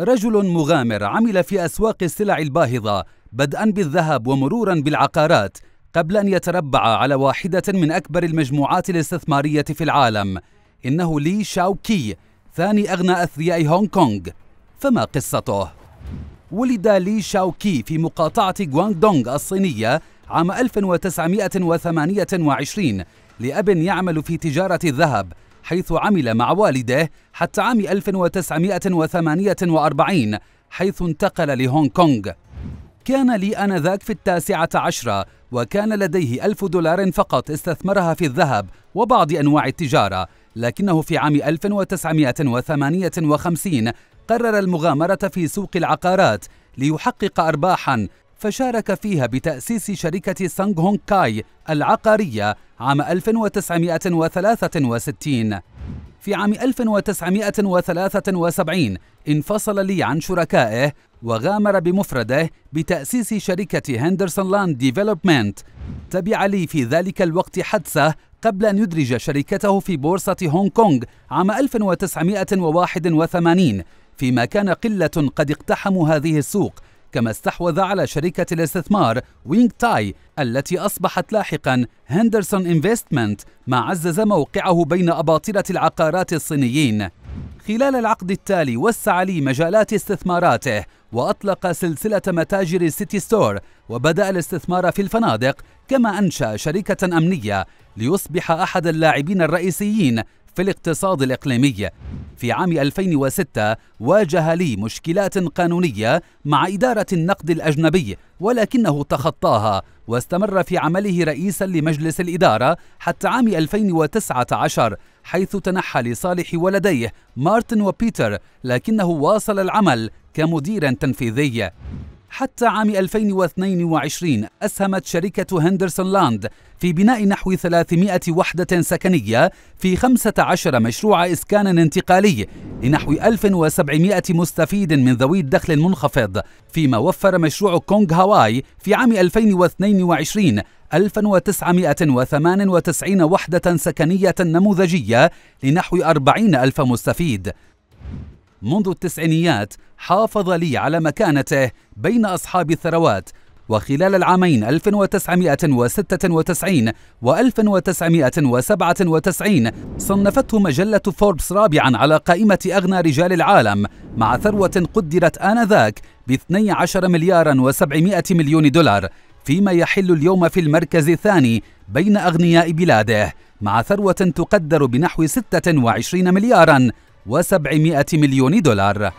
رجل مغامر عمل في أسواق السلع الباهظة بدءا بالذهب ومرورا بالعقارات قبل أن يتربع على واحدة من أكبر المجموعات الاستثمارية في العالم إنه لي شاو كي ثاني أغنى أثرياء هونغ كونغ فما قصته؟ ولد لي شاو كي في مقاطعة غوانغ دونغ الصينية عام 1928 لأب يعمل في تجارة الذهب حيث عمل مع والده حتى عام 1948 حيث انتقل لهونغ كونغ كان لي آنذاك في التاسعة عشرة وكان لديه ألف دولار فقط استثمرها في الذهب وبعض أنواع التجارة لكنه في عام 1958 قرر المغامرة في سوق العقارات ليحقق أرباحا فشارك فيها بتأسيس شركة سانغ هونغ كاي العقارية عام 1963 في عام 1973 انفصل لي عن شركائه وغامر بمفرده بتأسيس شركة هندرسون لاند ديفلوبمنت تبع لي في ذلك الوقت حدثه قبل أن يدرج شركته في بورصة هونغ كونغ عام 1981 فيما كان قلة قد اقتحموا هذه السوق كما استحوذ على شركة الاستثمار وينغ تاي التي أصبحت لاحقا هندرسون انفستمنت ما عزز موقعه بين أباطرة العقارات الصينيين خلال العقد التالي وسع لي مجالات استثماراته وأطلق سلسلة متاجر سيتي ستور وبدأ الاستثمار في الفنادق كما أنشأ شركة أمنية ليصبح أحد اللاعبين الرئيسيين في الاقتصاد الإقليمي في عام 2006 واجه لي مشكلات قانونية مع إدارة النقد الأجنبي ولكنه تخطاها واستمر في عمله رئيسا لمجلس الإدارة حتى عام 2019 حيث تنحى لصالح ولديه مارتن وبيتر لكنه واصل العمل كمدير تنفيذي حتى عام 2022 أسهمت شركة هندرسون لاند في بناء نحو 300 وحدة سكنية في 15 مشروع إسكان انتقالي لنحو 1700 مستفيد من ذوي الدخل المنخفض فيما وفر مشروع كونغ هاواي في عام 2022 1998 وحدة سكنية نموذجية لنحو 40 ألف مستفيد منذ التسعينيات حافظ لي على مكانته بين أصحاب الثروات وخلال العامين 1996 و 1997 صنفته مجلة فوربس رابعا على قائمة أغنى رجال العالم مع ثروة قدرت آنذاك ب 12 مليار و700 مليون دولار فيما يحل اليوم في المركز الثاني بين أغنياء بلاده مع ثروة تقدر بنحو 26 ملياراً و700 مليون دولار